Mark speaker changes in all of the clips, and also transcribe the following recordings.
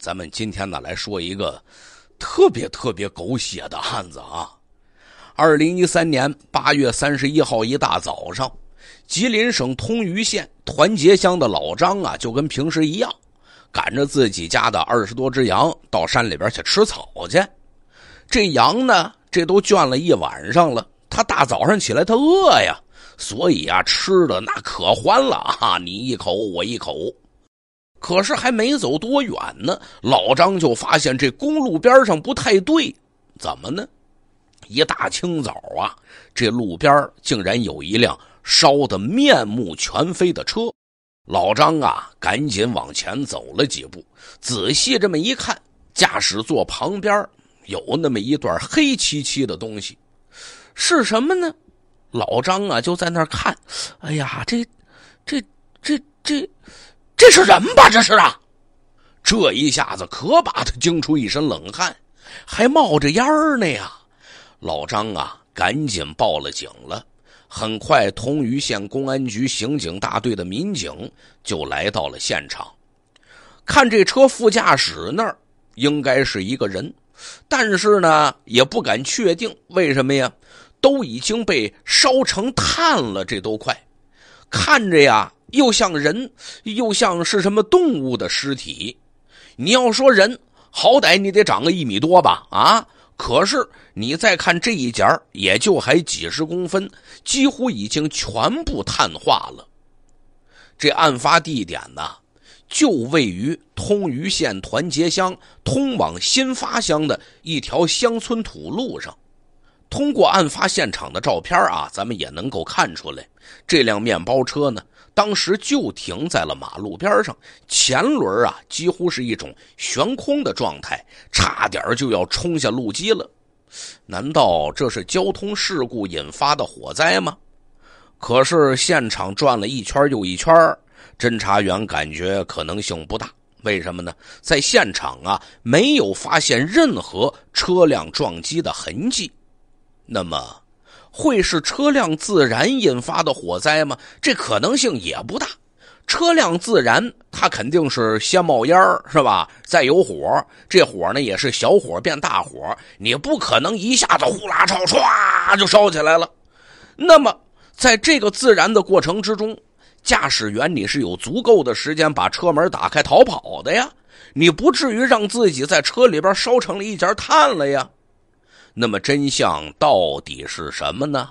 Speaker 1: 咱们今天呢来说一个特别特别狗血的案子啊！二零一三年八月三十一号一大早上，吉林省通榆县团结乡的老张啊，就跟平时一样，赶着自己家的二十多只羊到山里边去吃草去。这羊呢，这都圈了一晚上了，他大早上起来他饿呀，所以啊，吃的那可欢了啊，你一口我一口。可是还没走多远呢，老张就发现这公路边上不太对，怎么呢？一大清早啊，这路边竟然有一辆烧得面目全非的车。老张啊，赶紧往前走了几步，仔细这么一看，驾驶座旁边有那么一段黑漆漆的东西，是什么呢？老张啊，就在那看，哎呀，这，这，这，这。这是人吧？这是啊！这一下子可把他惊出一身冷汗，还冒着烟呢呀！老张啊，赶紧报了警了。很快，通榆县公安局刑警大队的民警就来到了现场。看这车副驾驶那儿，应该是一个人，但是呢，也不敢确定。为什么呀？都已经被烧成炭了，这都快看着呀。又像人，又像是什么动物的尸体。你要说人，好歹你得长个一米多吧？啊，可是你再看这一截也就还几十公分，几乎已经全部碳化了。这案发地点呢，就位于通榆县团结乡通往新发乡的一条乡村土路上。通过案发现场的照片啊，咱们也能够看出来，这辆面包车呢。当时就停在了马路边上，前轮啊几乎是一种悬空的状态，差点就要冲下路基了。难道这是交通事故引发的火灾吗？可是现场转了一圈又一圈，侦查员感觉可能性不大。为什么呢？在现场啊没有发现任何车辆撞击的痕迹。那么。会是车辆自燃引发的火灾吗？这可能性也不大。车辆自燃，它肯定是先冒烟是吧？再有火，这火呢也是小火变大火，你不可能一下子呼啦超唰就烧起来了。那么，在这个自燃的过程之中，驾驶员你是有足够的时间把车门打开逃跑的呀，你不至于让自己在车里边烧成了一截炭了呀。那么真相到底是什么呢？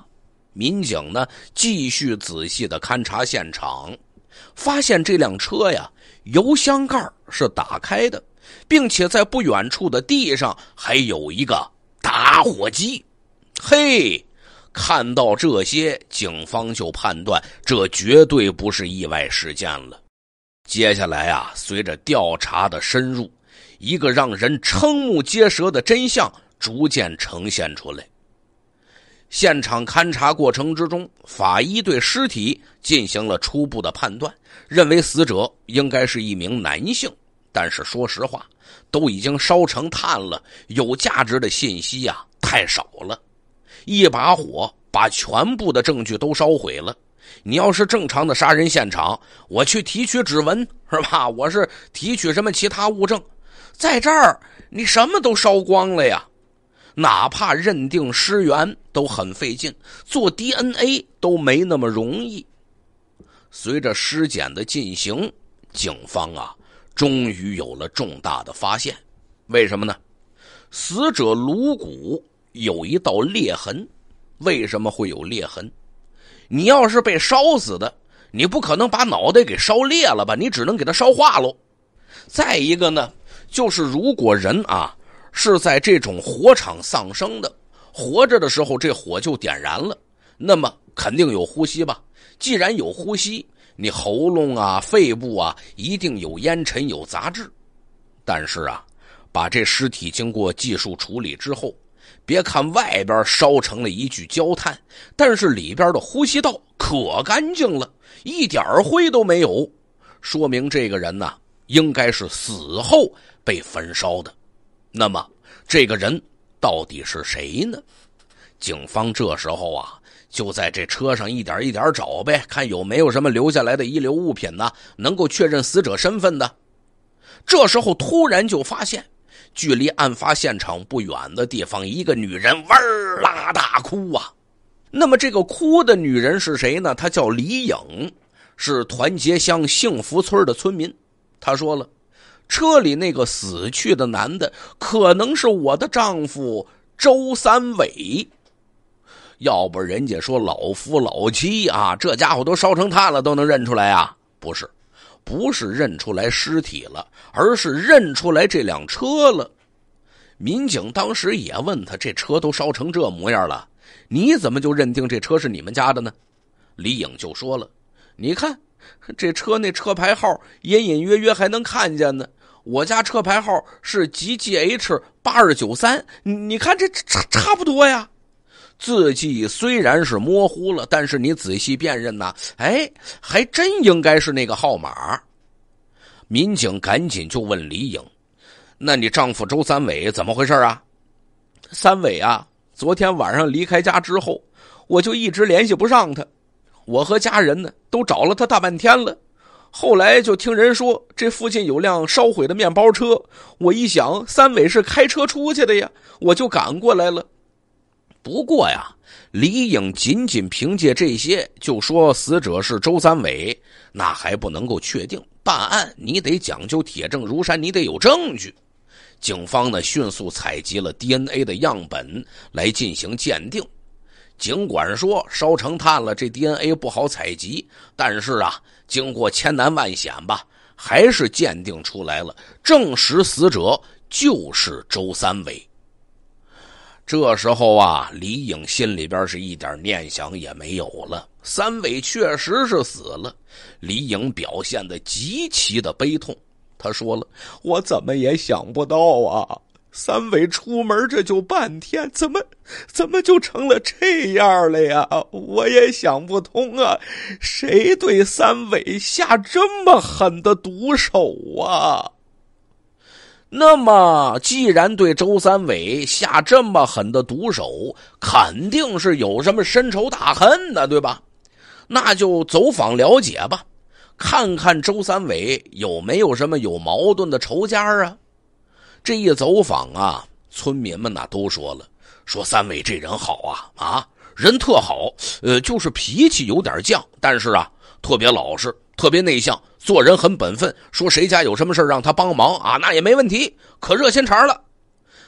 Speaker 1: 民警呢继续仔细的勘察现场，发现这辆车呀油箱盖是打开的，并且在不远处的地上还有一个打火机。嘿，看到这些，警方就判断这绝对不是意外事件了。接下来啊，随着调查的深入，一个让人瞠目结舌的真相。逐渐呈现出来。现场勘查过程之中，法医对尸体进行了初步的判断，认为死者应该是一名男性。但是说实话，都已经烧成炭了，有价值的信息呀太少了。一把火把全部的证据都烧毁了。你要是正常的杀人现场，我去提取指纹是吧？我是提取什么其他物证，在这儿你什么都烧光了呀。哪怕认定尸源都很费劲，做 DNA 都没那么容易。随着尸检的进行，警方啊终于有了重大的发现。为什么呢？死者颅骨有一道裂痕，为什么会有裂痕？你要是被烧死的，你不可能把脑袋给烧裂了吧？你只能给他烧化喽。再一个呢，就是如果人啊。是在这种火场丧生的，活着的时候这火就点燃了，那么肯定有呼吸吧？既然有呼吸，你喉咙啊、肺部啊一定有烟尘、有杂质。但是啊，把这尸体经过技术处理之后，别看外边烧成了一具焦炭，但是里边的呼吸道可干净了，一点灰都没有，说明这个人呢应该是死后被焚烧的。那么，这个人到底是谁呢？警方这时候啊，就在这车上一点一点找呗，看有没有什么留下来的遗留物品呢，能够确认死者身份的。这时候突然就发现，距离案发现场不远的地方，一个女人哇啦大哭啊。那么，这个哭的女人是谁呢？她叫李颖，是团结乡幸福村的村民。她说了。车里那个死去的男的可能是我的丈夫周三伟，要不人家说老夫老妻啊，这家伙都烧成炭了都能认出来啊？不是，不是认出来尸体了，而是认出来这辆车了。民警当时也问他：“这车都烧成这模样了，你怎么就认定这车是你们家的呢？”李颖就说了：“你看，这车那车牌号隐隐约约还能看见呢。”我家车牌号是 G G H 八二九三，你看这差差不多呀。字迹虽然是模糊了，但是你仔细辨认呐，哎，还真应该是那个号码。民警赶紧就问李颖：“那你丈夫周三伟怎么回事啊？”三伟啊，昨天晚上离开家之后，我就一直联系不上他，我和家人呢都找了他大半天了。后来就听人说，这附近有辆烧毁的面包车。我一想，三伟是开车出去的呀，我就赶过来了。不过呀，李颖仅仅凭借这些就说死者是周三伟，那还不能够确定。办案你得讲究铁证如山，你得有证据。警方呢，迅速采集了 DNA 的样本，来进行鉴定。尽管说烧成炭了，这 DNA 不好采集，但是啊，经过千难万险吧，还是鉴定出来了，证实死者就是周三伟。这时候啊，李颖心里边是一点念想也没有了。三伟确实是死了，李颖表现的极其的悲痛，他说了：“我怎么也想不到啊。”三伟出门这就半天，怎么怎么就成了这样了呀？我也想不通啊！谁对三伟下这么狠的毒手啊？那么，既然对周三伟下这么狠的毒手，肯定是有什么深仇大恨的，对吧？那就走访了解吧，看看周三伟有没有什么有矛盾的仇家啊？这一走访啊，村民们呐都说了，说三位这人好啊啊，人特好，呃，就是脾气有点犟，但是啊，特别老实，特别内向，做人很本分。说谁家有什么事让他帮忙啊，那也没问题，可热心肠了。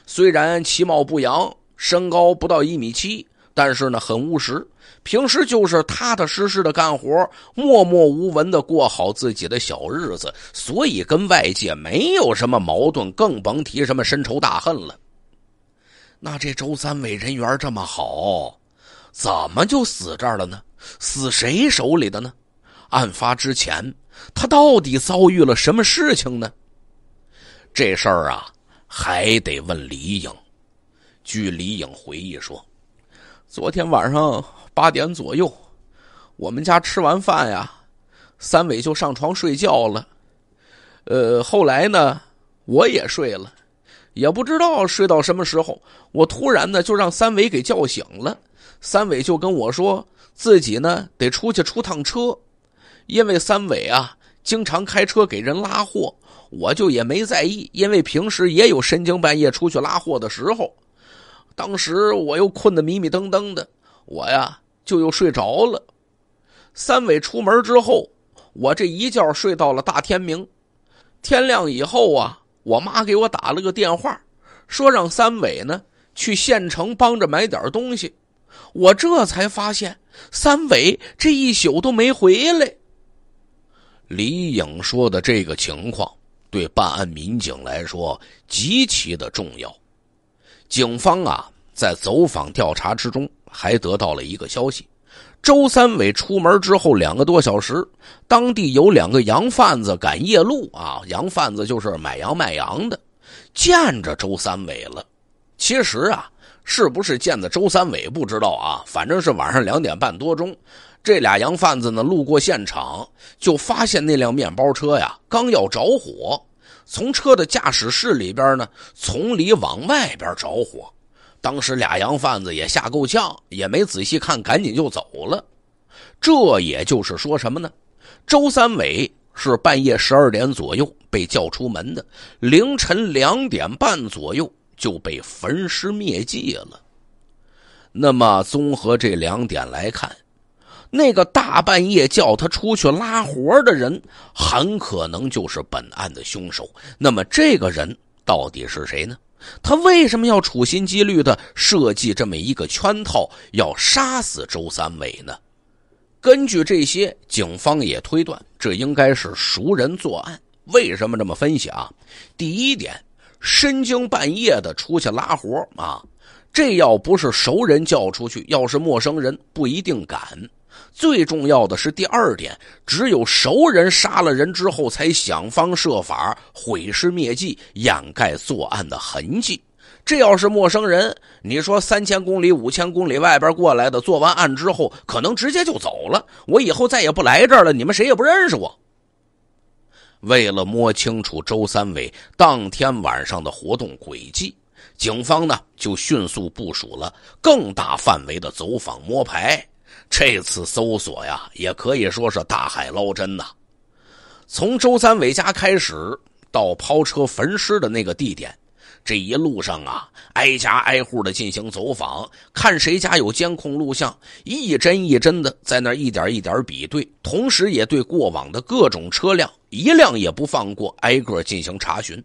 Speaker 1: 虽然其貌不扬，身高不到一米七。但是呢，很务实，平时就是踏踏实实的干活，默默无闻的过好自己的小日子，所以跟外界没有什么矛盾，更甭提什么深仇大恨了。那这周三伟人缘这么好，怎么就死这儿了呢？死谁手里的呢？案发之前，他到底遭遇了什么事情呢？这事儿啊，还得问李颖。据李颖回忆说。昨天晚上八点左右，我们家吃完饭呀，三伟就上床睡觉了。呃，后来呢，我也睡了，也不知道睡到什么时候，我突然呢就让三伟给叫醒了。三伟就跟我说，自己呢得出去出趟车，因为三伟啊经常开车给人拉货，我就也没在意，因为平时也有深更半夜出去拉货的时候。当时我又困得迷迷瞪瞪的，我呀就又睡着了。三伟出门之后，我这一觉睡到了大天明。天亮以后啊，我妈给我打了个电话，说让三伟呢去县城帮着买点东西。我这才发现三伟这一宿都没回来。李颖说的这个情况，对办案民警来说极其的重要。警方啊，在走访调查之中，还得到了一个消息：周三伟出门之后两个多小时，当地有两个羊贩子赶夜路啊，羊贩子就是买羊卖羊的，见着周三伟了。其实啊，是不是见的周三伟不知道啊，反正是晚上两点半多钟，这俩羊贩子呢路过现场，就发现那辆面包车呀刚要着火。从车的驾驶室里边呢，从里往外边着火，当时俩洋贩子也吓够呛，也没仔细看，赶紧就走了。这也就是说什么呢？周三伟是半夜十二点左右被叫出门的，凌晨两点半左右就被焚尸灭迹了。那么综合这两点来看。那个大半夜叫他出去拉活的人，很可能就是本案的凶手。那么这个人到底是谁呢？他为什么要处心积虑的设计这么一个圈套，要杀死周三伟呢？根据这些，警方也推断这应该是熟人作案。为什么这么分析啊？第一点，深更半夜的出去拉活啊，这要不是熟人叫出去，要是陌生人不一定敢。最重要的是第二点，只有熟人杀了人之后，才想方设法毁尸灭迹，掩盖作案的痕迹。这要是陌生人，你说三千公里、五千公里外边过来的，做完案之后，可能直接就走了。我以后再也不来这儿了，你们谁也不认识我。为了摸清楚周三伟当天晚上的活动轨迹，警方呢就迅速部署了更大范围的走访摸排。这次搜索呀，也可以说是大海捞针呐。从周三伟家开始，到抛车焚尸的那个地点，这一路上啊，挨家挨户的进行走访，看谁家有监控录像，一帧一帧的在那一点一点比对，同时也对过往的各种车辆，一辆也不放过，挨个进行查询。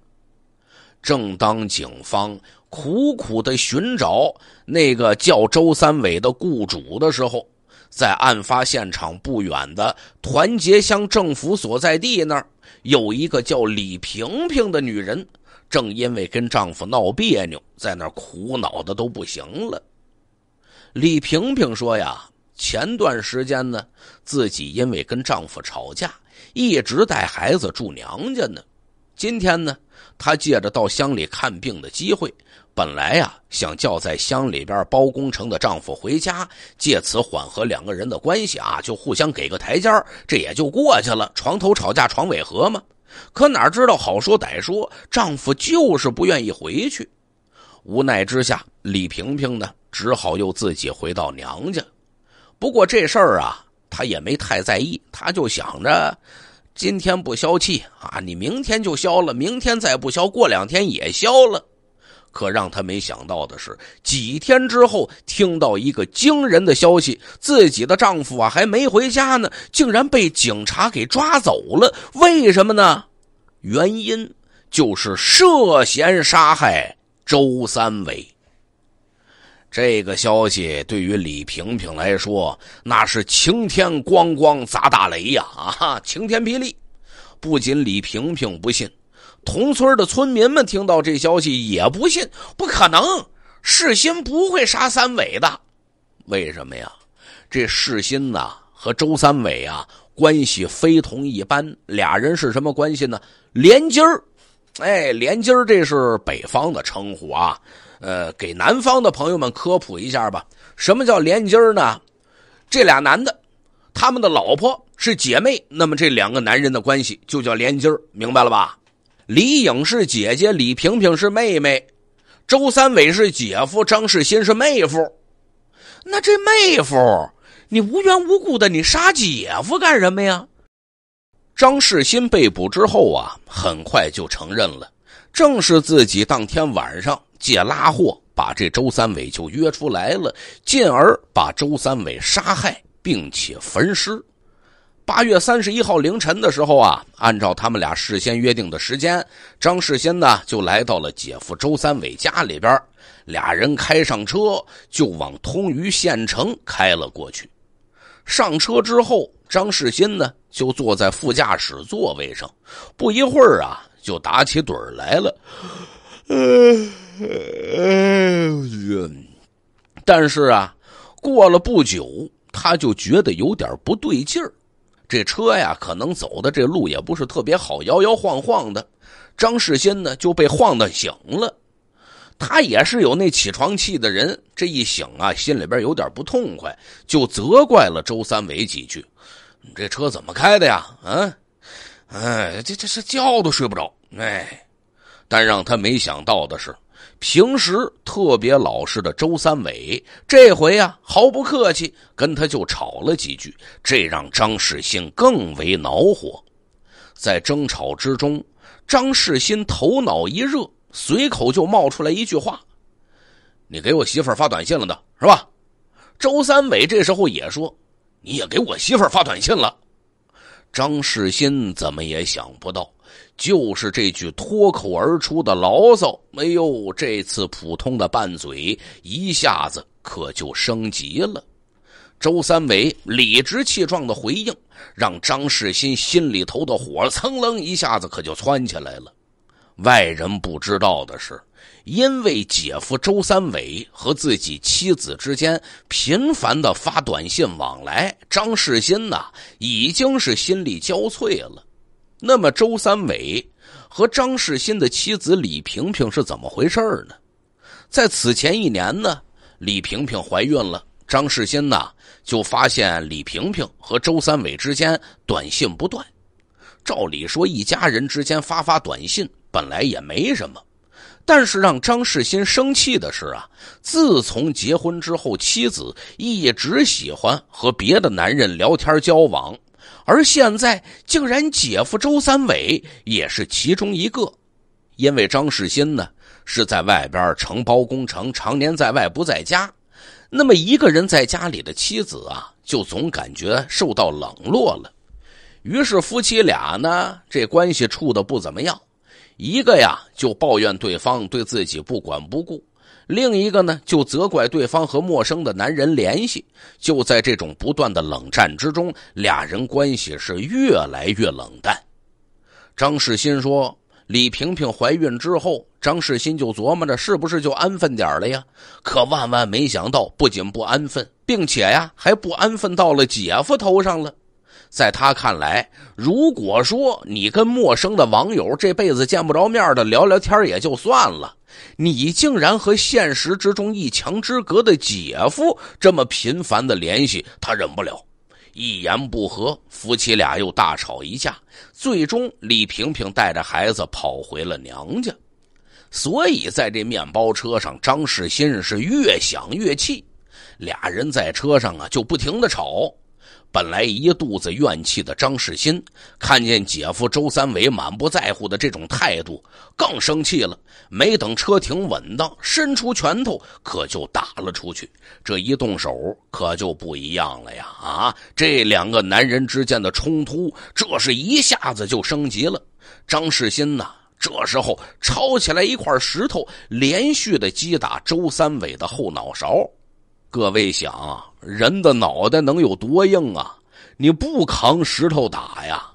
Speaker 1: 正当警方苦苦的寻找那个叫周三伟的雇主的时候，在案发现场不远的团结乡政府所在地那儿，有一个叫李萍萍的女人，正因为跟丈夫闹别扭，在那儿苦恼的都不行了。李萍萍说：“呀，前段时间呢，自己因为跟丈夫吵架，一直带孩子住娘家呢。今天呢，她借着到乡里看病的机会。”本来呀，想叫在乡里边包工程的丈夫回家，借此缓和两个人的关系啊，就互相给个台阶这也就过去了。床头吵架，床尾和嘛。可哪知道好说歹说，丈夫就是不愿意回去。无奈之下，李萍萍呢，只好又自己回到娘家。不过这事儿啊，她也没太在意，她就想着，今天不消气啊，你明天就消了，明天再不消，过两天也消了。可让她没想到的是，几天之后听到一个惊人的消息：自己的丈夫啊还没回家呢，竟然被警察给抓走了。为什么呢？原因就是涉嫌杀害周三伟。这个消息对于李萍萍来说，那是晴天咣咣砸大雷呀！啊，晴天霹雳！不仅李萍萍不信。同村的村民们听到这消息也不信，不可能，世新不会杀三伟的，为什么呀？这世新呐和周三伟啊关系非同一般，俩人是什么关系呢？连襟儿，哎，连襟儿这是北方的称呼啊，呃，给南方的朋友们科普一下吧，什么叫连襟儿呢？这俩男的，他们的老婆是姐妹，那么这两个男人的关系就叫连襟儿，明白了吧？李颖是姐姐，李萍萍是妹妹，周三伟是姐夫，张世新是妹夫。那这妹夫，你无缘无故的，你杀姐夫干什么呀？张世新被捕之后啊，很快就承认了，正是自己当天晚上借拉货把这周三伟就约出来了，进而把周三伟杀害并且焚尸。八月三十一号凌晨的时候啊，按照他们俩事先约定的时间，张世新呢就来到了姐夫周三伟家里边，俩人开上车就往通榆县城开了过去。上车之后，张世新呢就坐在副驾驶座位上，不一会儿啊就打起盹儿来了。但是啊，过了不久，他就觉得有点不对劲儿。这车呀，可能走的这路也不是特别好，摇摇晃晃的。张世新呢就被晃的醒了，他也是有那起床气的人。这一醒啊，心里边有点不痛快，就责怪了周三伟几句：“你这车怎么开的呀？啊，哎，这这这，觉都睡不着。”哎，但让他没想到的是。平时特别老实的周三伟，这回啊毫不客气跟他就吵了几句，这让张世新更为恼火。在争吵之中，张世新头脑一热，随口就冒出来一句话：“你给我媳妇儿发短信了的是吧？”周三伟这时候也说：“你也给我媳妇儿发短信了。”张世新怎么也想不到。就是这句脱口而出的牢骚，哎呦，这次普通的拌嘴一下子可就升级了。周三伟理直气壮的回应，让张世新心里头的火蹭楞一下子可就窜起来了。外人不知道的是，因为姐夫周三伟和自己妻子之间频繁的发短信往来，张世新呐已经是心力交瘁了。那么，周三伟和张世新的妻子李萍萍是怎么回事儿呢？在此前一年呢，李萍萍怀孕了，张世新呢就发现李萍萍和周三伟之间短信不断。照理说，一家人之间发发短信本来也没什么，但是让张世新生气的是啊，自从结婚之后，妻子一直喜欢和别的男人聊天交往。而现在竟然姐夫周三伟也是其中一个，因为张世新呢是在外边承包工程，常年在外不在家，那么一个人在家里的妻子啊，就总感觉受到冷落了，于是夫妻俩呢这关系处的不怎么样，一个呀就抱怨对方对自己不管不顾。另一个呢，就责怪对方和陌生的男人联系。就在这种不断的冷战之中，俩人关系是越来越冷淡。张世新说：“李萍萍怀孕之后，张世新就琢磨着是不是就安分点了呀？可万万没想到，不仅不安分，并且呀还不安分到了姐夫头上了。在他看来，如果说你跟陌生的网友这辈子见不着面的聊聊天也就算了。”你竟然和现实之中一墙之隔的姐夫这么频繁的联系，他忍不了，一言不合，夫妻俩又大吵一架，最终李萍萍带着孩子跑回了娘家。所以在这面包车上，张世新是越想越气，俩人在车上啊就不停的吵。本来一肚子怨气的张世新，看见姐夫周三伟满不在乎的这种态度，更生气了。没等车停稳当，伸出拳头可就打了出去。这一动手可就不一样了呀！啊，这两个男人之间的冲突，这是一下子就升级了。张世新呢，这时候抄起来一块石头，连续的击打周三伟的后脑勺。各位想。人的脑袋能有多硬啊？你不扛石头打呀？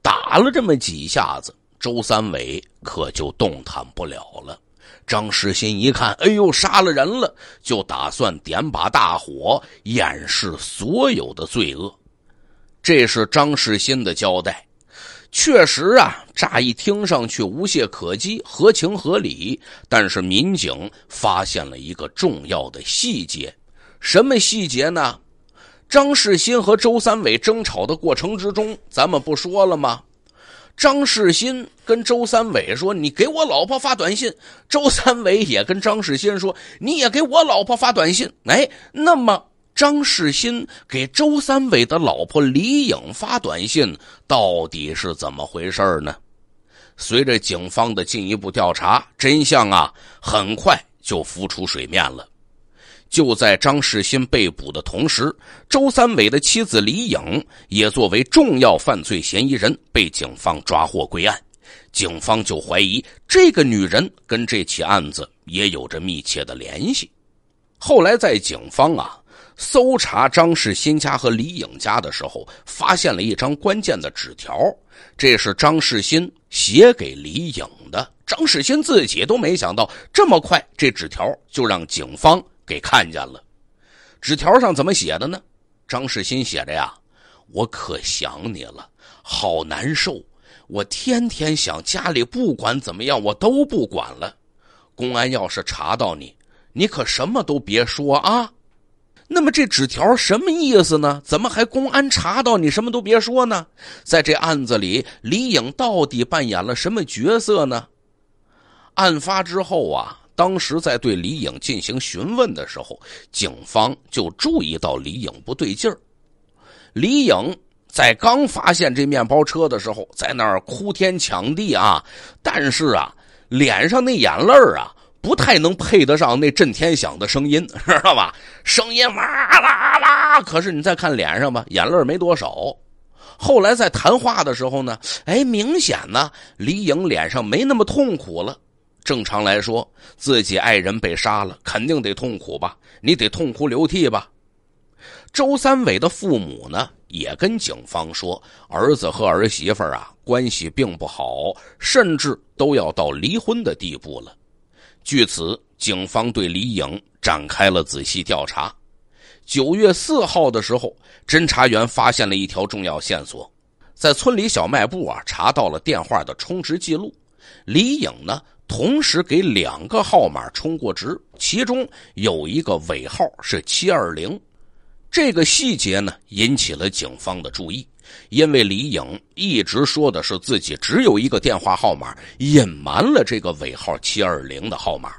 Speaker 1: 打了这么几下子，周三伟可就动弹不了了。张世新一看，哎呦，杀了人了，就打算点把大火掩饰所有的罪恶。这是张世新的交代，确实啊，乍一听上去无懈可击，合情合理。但是民警发现了一个重要的细节。什么细节呢？张世新和周三伟争吵的过程之中，咱们不说了吗？张世新跟周三伟说：“你给我老婆发短信。”周三伟也跟张世新说：“你也给我老婆发短信。”哎，那么张世新给周三伟的老婆李颖发短信到底是怎么回事呢？随着警方的进一步调查，真相啊，很快就浮出水面了。就在张世新被捕的同时，周三伟的妻子李颖也作为重要犯罪嫌疑人被警方抓获归案。警方就怀疑这个女人跟这起案子也有着密切的联系。后来在警方啊搜查张世新家和李颖家的时候，发现了一张关键的纸条，这是张世新写给李颖的。张世新自己都没想到，这么快这纸条就让警方。给看见了，纸条上怎么写的呢？张世新写的呀，我可想你了，好难受，我天天想，家里不管怎么样，我都不管了。公安要是查到你，你可什么都别说啊。那么这纸条什么意思呢？怎么还公安查到你，什么都别说呢？在这案子里，李颖到底扮演了什么角色呢？案发之后啊。当时在对李颖进行询问的时候，警方就注意到李颖不对劲儿。李颖在刚发现这面包车的时候，在那儿哭天抢地啊，但是啊，脸上那眼泪儿啊，不太能配得上那震天响的声音，知 道吧？声音哇啦啦，可是你再看脸上吧，眼泪儿没多少。后来在谈话的时候呢，哎，明显呢，李颖脸上没那么痛苦了。正常来说，自己爱人被杀了，肯定得痛苦吧？你得痛哭流涕吧？周三伟的父母呢，也跟警方说，儿子和儿媳妇啊，关系并不好，甚至都要到离婚的地步了。据此，警方对李颖展开了仔细调查。九月四号的时候，侦查员发现了一条重要线索，在村里小卖部啊，查到了电话的充值记录。李颖呢？同时给两个号码充过值，其中有一个尾号是七二零，这个细节呢引起了警方的注意，因为李颖一直说的是自己只有一个电话号码，隐瞒了这个尾号七二零的号码。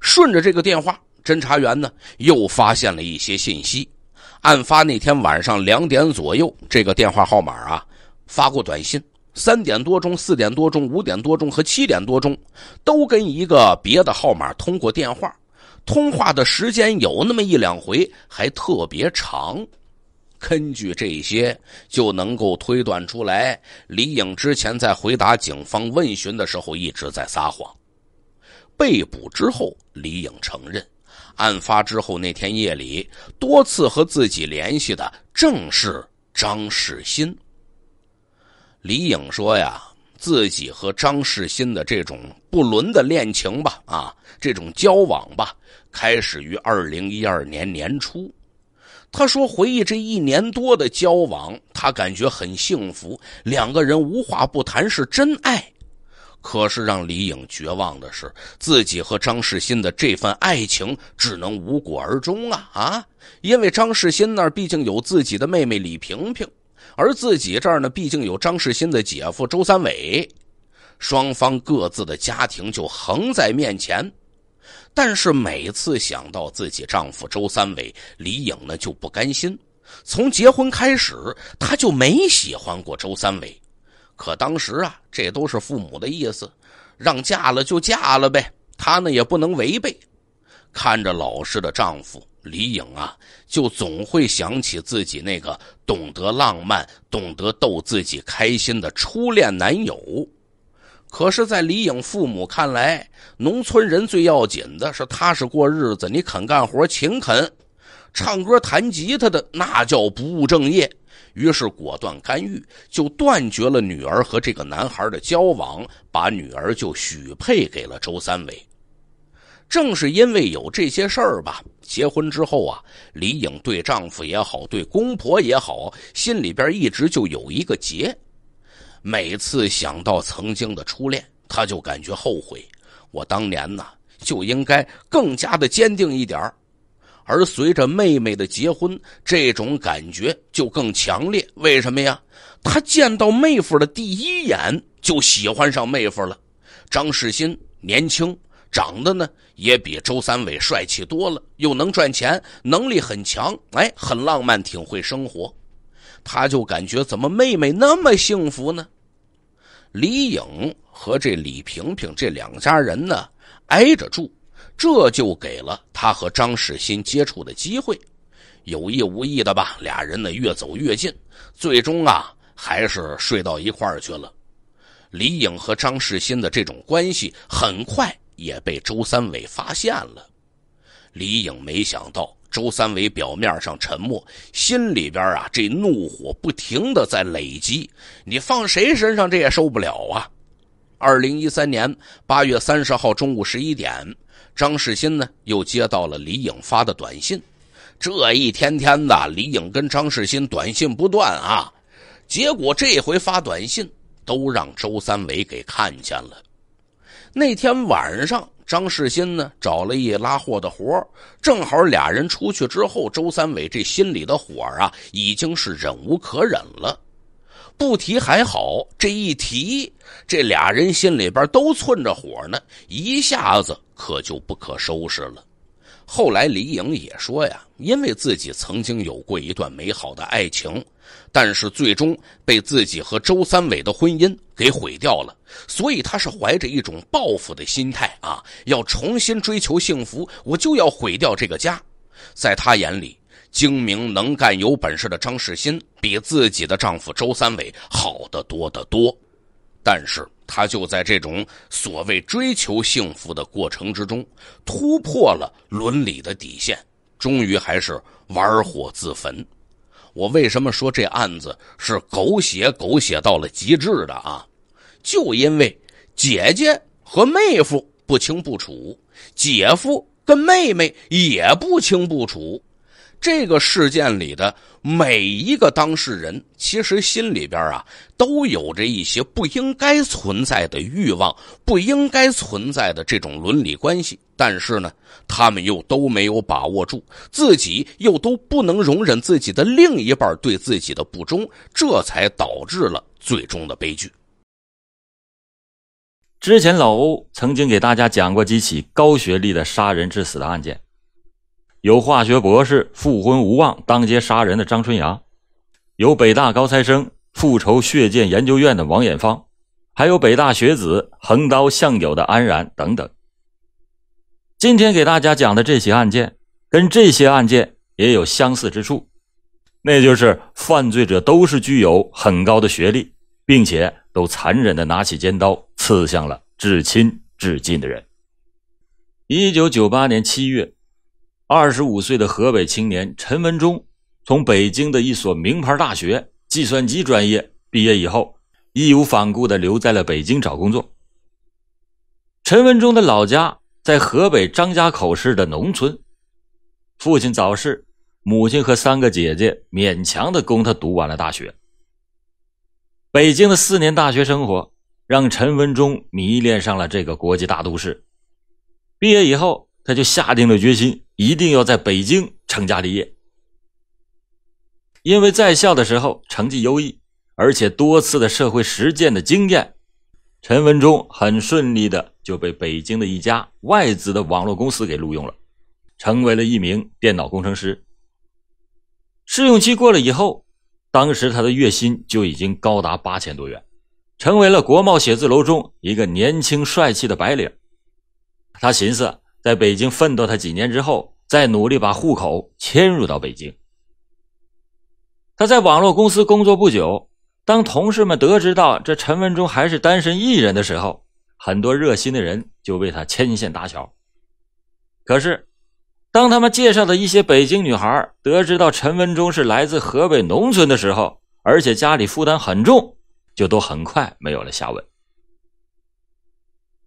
Speaker 1: 顺着这个电话，侦查员呢又发现了一些信息，案发那天晚上两点左右，这个电话号码啊发过短信。三点多钟、四点多钟、五点多钟和七点多钟，都跟一个别的号码通过电话，通话的时间有那么一两回，还特别长。根据这些，就能够推断出来，李颖之前在回答警方问询的时候一直在撒谎。被捕之后，李颖承认，案发之后那天夜里多次和自己联系的正是张世新。李颖说：“呀，自己和张世新”的这种不伦的恋情吧，啊，这种交往吧，开始于二零一二年年初。他说回忆这一年多的交往，他感觉很幸福，两个人无话不谈，是真爱。可是让李颖绝望的是，自己和张世新的这份爱情只能无果而终啊啊！因为张世新那儿毕竟有自己的妹妹李萍萍。而自己这儿呢，毕竟有张世新的姐夫周三伟，双方各自的家庭就横在面前。但是每次想到自己丈夫周三伟，李颖呢就不甘心。从结婚开始，她就没喜欢过周三伟。可当时啊，这都是父母的意思，让嫁了就嫁了呗，她呢也不能违背。看着老实的丈夫李颖啊，就总会想起自己那个懂得浪漫、懂得逗自己开心的初恋男友。可是，在李颖父母看来，农村人最要紧的是踏实过日子，你肯干活、勤恳，唱歌弹吉他的那叫不务正业。于是，果断干预，就断绝了女儿和这个男孩的交往，把女儿就许配给了周三伟。正是因为有这些事儿吧，结婚之后啊，李颖对丈夫也好，对公婆也好，心里边一直就有一个结。每次想到曾经的初恋，她就感觉后悔。我当年呢就应该更加的坚定一点儿。而随着妹妹的结婚，这种感觉就更强烈。为什么呀？她见到妹夫的第一眼就喜欢上妹夫了。张世新年轻，长得呢。也比周三伟帅气多了，又能赚钱，能力很强，哎，很浪漫，挺会生活。他就感觉怎么妹妹那么幸福呢？李颖和这李萍萍这两家人呢挨着住，这就给了他和张世新接触的机会，有意无意的吧，俩人呢越走越近，最终啊还是睡到一块儿去了。李颖和张世新的这种关系很快。也被周三伟发现了。李颖没想到，周三伟表面上沉默，心里边啊，这怒火不停的在累积。你放谁身上，这也受不了啊！二零一三年八月三十号中午十一点，张世新呢又接到了李颖发的短信。这一天天的，李颖跟张世新短信不断啊。结果这回发短信，都让周三伟给看见了。那天晚上，张世新呢找了一拉货的活正好俩人出去之后，周三伟这心里的火啊，已经是忍无可忍了。不提还好，这一提，这俩人心里边都寸着火呢，一下子可就不可收拾了。后来，李颖也说呀，因为自己曾经有过一段美好的爱情，但是最终被自己和周三伟的婚姻给毁掉了，所以她是怀着一种报复的心态啊，要重新追求幸福，我就要毁掉这个家。在她眼里，精明能干有本事的张世新比自己的丈夫周三伟好得多得多，但是。他就在这种所谓追求幸福的过程之中，突破了伦理的底线，终于还是玩火自焚。我为什么说这案子是狗血狗血到了极致的啊？就因为姐姐和妹夫不清不楚，姐夫跟妹妹也不清不楚。这个事件里的每一个当事人，其实心里边啊，都有着一些不应该存在的欲望，不应该存在的这种伦理关系。但是呢，他们又都没有把握住，自己又都不能容忍自己的另一半对自己的不忠，这才导致了最终的悲剧。
Speaker 2: 之前老欧曾经给大家讲过几起高学历的杀人致死的案件。有化学博士复婚无望、当街杀人的张春阳，有北大高材生复仇血溅研究院的王艳芳，还有北大学子横刀向友的安然等等。今天给大家讲的这起案件，跟这些案件也有相似之处，那就是犯罪者都是具有很高的学历，并且都残忍地拿起尖刀刺向了至亲至近的人。一九九八年七月。二十五岁的河北青年陈文忠，从北京的一所名牌大学计算机专业毕业以后，义无反顾地留在了北京找工作。陈文忠的老家在河北张家口市的农村，父亲早逝，母亲和三个姐姐勉强地供他读完了大学。北京的四年大学生活，让陈文忠迷恋上了这个国际大都市。毕业以后。他就下定了决心，一定要在北京成家立业。因为在校的时候成绩优异，而且多次的社会实践的经验，陈文忠很顺利的就被北京的一家外资的网络公司给录用了，成为了一名电脑工程师。试用期过了以后，当时他的月薪就已经高达八千多元，成为了国贸写字楼中一个年轻帅气的白领。他寻思。在北京奋斗他几年之后，再努力把户口迁入到北京。他在网络公司工作不久，当同事们得知到这陈文忠还是单身一人的时候，很多热心的人就为他牵线搭桥。可是，当他们介绍的一些北京女孩得知到陈文忠是来自河北农村的时候，而且家里负担很重，就都很快没有了下文。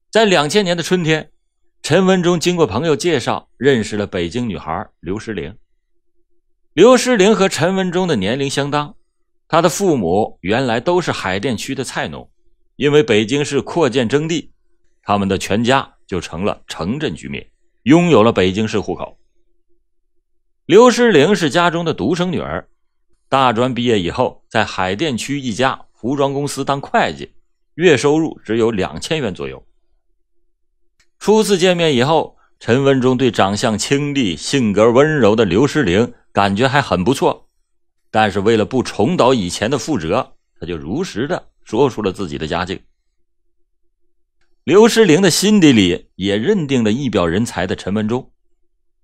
Speaker 2: 在两千年的春天。陈文忠经过朋友介绍，认识了北京女孩刘诗玲。刘诗玲和陈文忠的年龄相当，她的父母原来都是海淀区的菜农，因为北京市扩建征地，他们的全家就成了城镇居民，拥有了北京市户口。刘诗玲是家中的独生女儿，大专毕业以后，在海淀区一家服装公司当会计，月收入只有两千元左右。初次见面以后，陈文忠对长相清丽、性格温柔的刘诗玲感觉还很不错，但是为了不重蹈以前的覆辙，他就如实的说出了自己的家境。刘诗玲的心底里也认定了一表人才的陈文忠，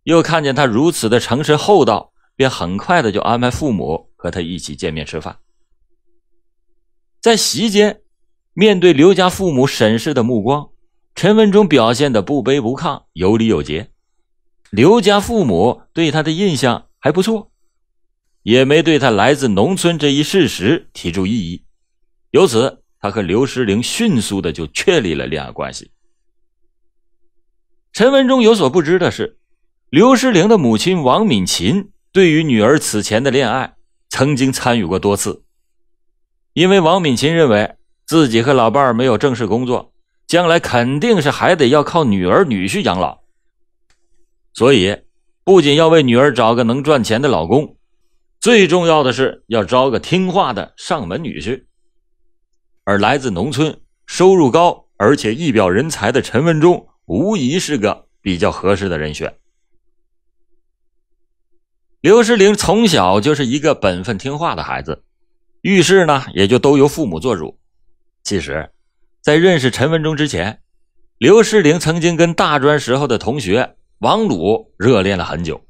Speaker 2: 又看见他如此的诚实厚道，便很快的就安排父母和他一起见面吃饭。在席间，面对刘家父母审视的目光。陈文忠表现的不卑不亢，有礼有节，刘家父母对他的印象还不错，也没对他来自农村这一事实提出异议，由此他和刘诗龄迅速的就确立了恋爱关系。陈文忠有所不知的是，刘诗龄的母亲王敏琴对于女儿此前的恋爱曾经参与过多次，因为王敏琴认为自己和老伴儿没有正式工作。将来肯定是还得要靠女儿女婿养老，所以不仅要为女儿找个能赚钱的老公，最重要的是要招个听话的上门女婿。而来自农村、收入高而且一表人才的陈文忠，无疑是个比较合适的人选。刘世玲从小就是一个本分听话的孩子，遇事呢也就都由父母做主。其实。在认识陈文忠之前，刘世玲曾经跟大专时候的同学王鲁热恋了很久。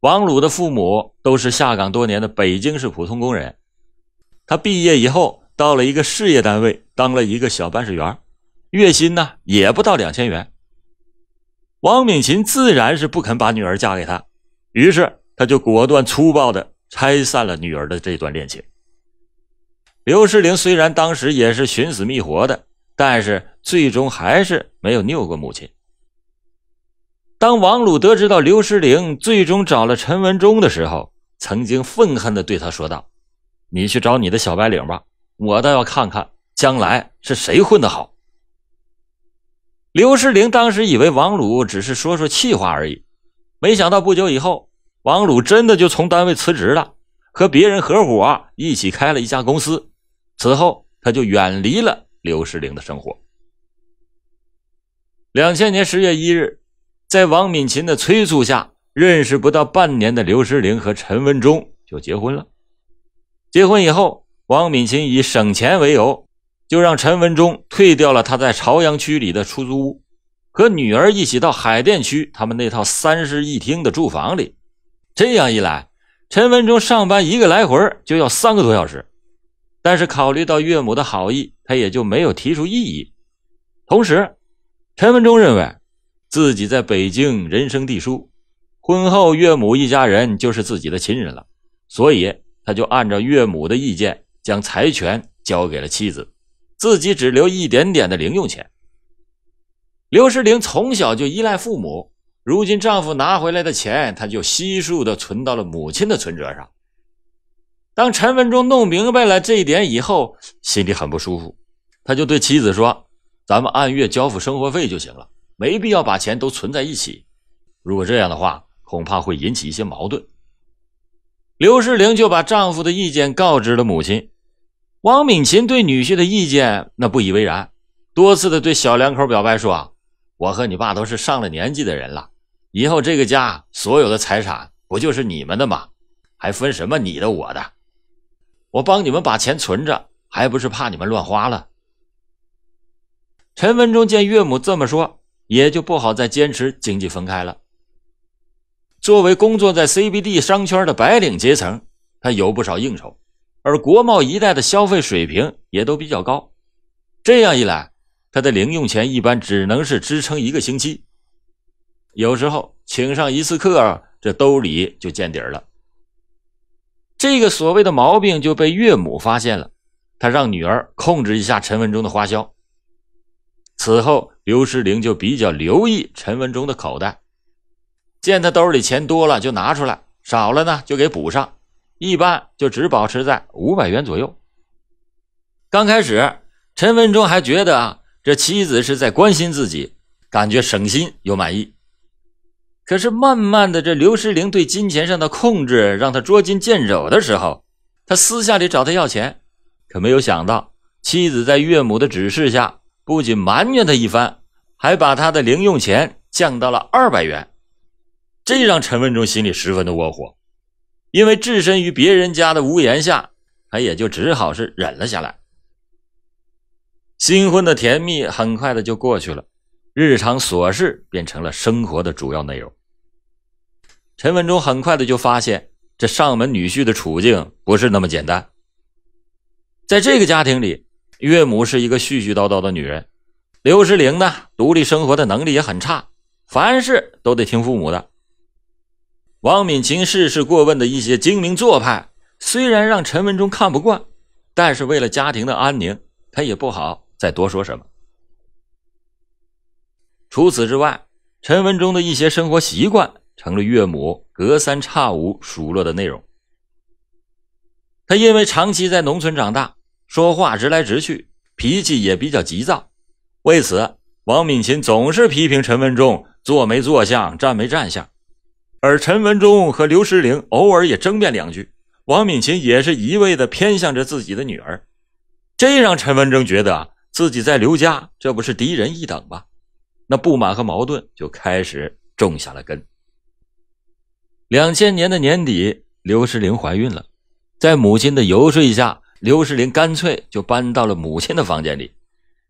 Speaker 2: 王鲁的父母都是下岗多年的北京市普通工人，他毕业以后到了一个事业单位当了一个小办事员，月薪呢也不到两千元。王敏琴自然是不肯把女儿嫁给他，于是他就果断粗暴地拆散了女儿的这段恋情。刘世玲虽然当时也是寻死觅活的，但是最终还是没有拗过母亲。当王鲁得知到刘世玲最终找了陈文忠的时候，曾经愤恨地对他说道：“你去找你的小白领吧，我倒要看看将来是谁混得好。”刘世玲当时以为王鲁只是说说气话而已，没想到不久以后，王鲁真的就从单位辞职了，和别人合伙一起开了一家公司。此后，他就远离了刘诗玲的生活。两千年十月一日，在王敏琴的催促下，认识不到半年的刘诗玲和陈文忠就结婚了。结婚以后，王敏琴以省钱为由，就让陈文忠退掉了他在朝阳区里的出租屋，和女儿一起到海淀区他们那套三室一厅的住房里。这样一来，陈文忠上班一个来回就要三个多小时。但是考虑到岳母的好意，他也就没有提出异议。同时，陈文忠认为自己在北京人生地疏，婚后岳母一家人就是自己的亲人了，所以他就按照岳母的意见，将财权交给了妻子，自己只留一点点的零用钱。刘世玲从小就依赖父母，如今丈夫拿回来的钱，她就悉数的存到了母亲的存折上。当陈文忠弄明白了这一点以后，心里很不舒服，他就对妻子说：“咱们按月交付生活费就行了，没必要把钱都存在一起。如果这样的话，恐怕会引起一些矛盾。”刘世玲就把丈夫的意见告知了母亲。王敏琴对女婿的意见那不以为然，多次的对小两口表白说：“我和你爸都是上了年纪的人了，以后这个家所有的财产不就是你们的吗？还分什么你的我的？”我帮你们把钱存着，还不是怕你们乱花了。陈文忠见岳母这么说，也就不好再坚持经济分开了。作为工作在 CBD 商圈的白领阶层，他有不少应酬，而国贸一带的消费水平也都比较高。这样一来，他的零用钱一般只能是支撑一个星期，有时候请上一次客，这兜里就见底儿了。这个所谓的毛病就被岳母发现了，他让女儿控制一下陈文忠的花销。此后，刘世玲就比较留意陈文忠的口袋，见他兜里钱多了就拿出来，少了呢就给补上，一般就只保持在五百元左右。刚开始，陈文忠还觉得啊，这妻子是在关心自己，感觉省心又满意。可是，慢慢的，这刘诗玲对金钱上的控制让他捉襟见肘的时候，他私下里找他要钱，可没有想到，妻子在岳母的指示下，不仅埋怨他一番，还把他的零用钱降到了二百元，这让陈文忠心里十分的窝火，因为置身于别人家的屋檐下，他也就只好是忍了下来。新婚的甜蜜很快的就过去了，日常琐事便成了生活的主要内容。陈文忠很快的就发现，这上门女婿的处境不是那么简单。在这个家庭里，岳母是一个絮絮叨叨的女人，刘世玲呢，独立生活的能力也很差，凡事都得听父母的。王敏琴事事过问的一些精明做派，虽然让陈文忠看不惯，但是为了家庭的安宁，他也不好再多说什么。除此之外，陈文忠的一些生活习惯。成了岳母隔三差五数落的内容。他因为长期在农村长大，说话直来直去，脾气也比较急躁。为此，王敏琴总是批评陈文忠坐没坐相，站没站相。而陈文忠和刘诗玲偶尔也争辩两句，王敏琴也是一味的偏向着自己的女儿。这让陈文忠觉得自己在刘家这不是低人一等吧？那不满和矛盾就开始种下了根。两千年的年底，刘世玲怀孕了，在母亲的游说下，刘世玲干脆就搬到了母亲的房间里，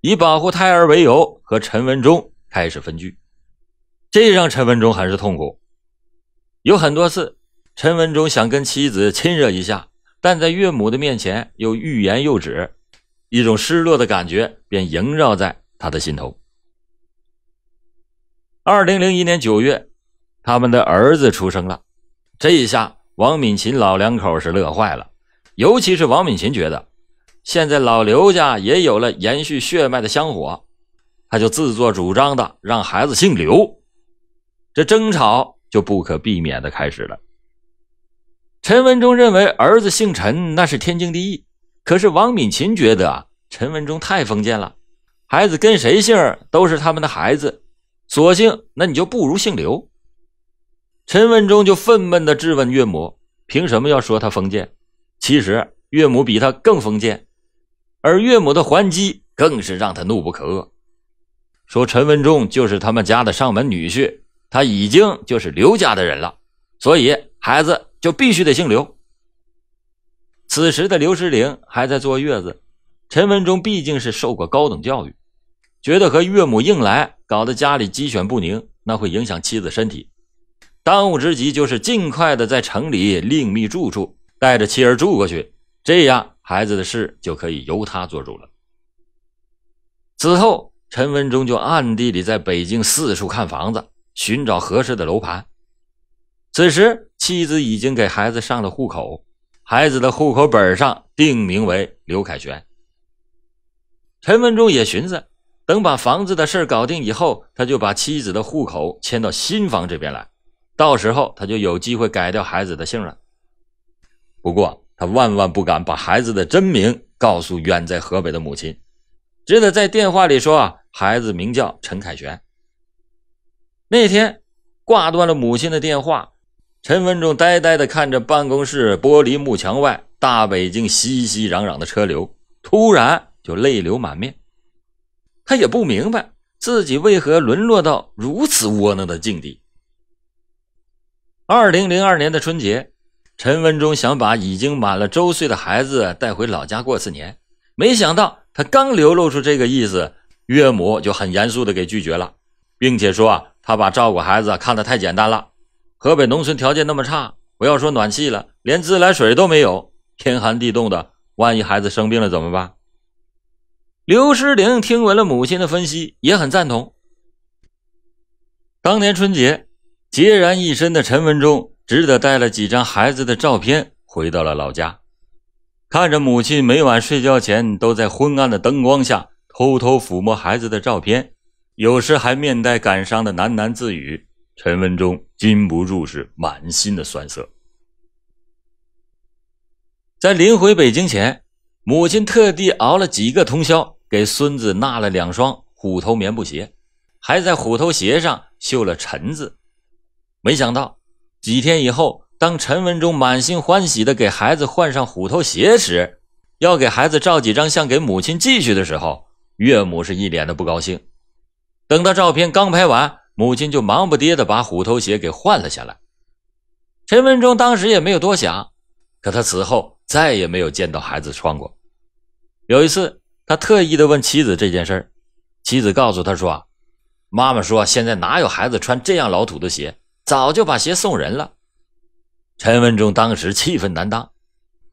Speaker 2: 以保护胎儿为由，和陈文忠开始分居。这让陈文忠很是痛苦。有很多次，陈文忠想跟妻子亲热一下，但在岳母的面前又欲言又止，一种失落的感觉便萦绕在他的心头。二零零一年九月，他们的儿子出生了。这一下，王敏琴老两口是乐坏了，尤其是王敏琴觉得，现在老刘家也有了延续血脉的香火，他就自作主张的让孩子姓刘，这争吵就不可避免的开始了。陈文忠认为儿子姓陈那是天经地义，可是王敏琴觉得陈文忠太封建了，孩子跟谁姓都是他们的孩子，索性那你就不如姓刘。陈文忠就愤懑地质问岳母：“凭什么要说他封建？”其实岳母比他更封建，而岳母的还击更是让他怒不可遏，说：“陈文忠就是他们家的上门女婿，他已经就是刘家的人了，所以孩子就必须得姓刘。”此时的刘世玲还在坐月子，陈文忠毕竟是受过高等教育，觉得和岳母硬来，搞得家里鸡犬不宁，那会影响妻子身体。当务之急就是尽快的在城里另觅住处，带着妻儿住过去，这样孩子的事就可以由他做主了。此后，陈文忠就暗地里在北京四处看房子，寻找合适的楼盘。此时，妻子已经给孩子上了户口，孩子的户口本上定名为刘凯旋。陈文忠也寻思，等把房子的事搞定以后，他就把妻子的户口迁到新房这边来。到时候他就有机会改掉孩子的姓了。不过他万万不敢把孩子的真名告诉远在河北的母亲，只得在电话里说：“啊，孩子名叫陈凯旋。”那天，挂断了母亲的电话，陈文仲呆呆地看着办公室玻璃幕墙外大北京熙熙攘攘的车流，突然就泪流满面。他也不明白自己为何沦落到如此窝囊的境地。二零零二年的春节，陈文忠想把已经满了周岁的孩子带回老家过次年，没想到他刚流露出这个意思，岳母就很严肃的给拒绝了，并且说啊，他把照顾孩子看得太简单了。河北农村条件那么差，不要说暖气了，连自来水都没有，天寒地冻的，万一孩子生病了怎么办？刘诗玲听闻了母亲的分析，也很赞同。当年春节。孑然一身的陈文忠只得带了几张孩子的照片回到了老家，看着母亲每晚睡觉前都在昏暗的灯光下偷偷抚摸孩子的照片，有时还面带感伤的喃喃自语，陈文忠禁不住是满心的酸涩。在临回北京前，母亲特地熬了几个通宵，给孙子纳了两双虎头棉布鞋，还在虎头鞋上绣了“陈”字。没想到几天以后，当陈文忠满心欢喜的给孩子换上虎头鞋时，要给孩子照几张相给母亲寄去的时候，岳母是一脸的不高兴。等到照片刚拍完，母亲就忙不迭的把虎头鞋给换了下来。陈文忠当时也没有多想，可他此后再也没有见到孩子穿过。有一次，他特意的问妻子这件事儿，妻子告诉他说：“妈妈说现在哪有孩子穿这样老土的鞋。”早就把鞋送人了。陈文忠当时气愤难当，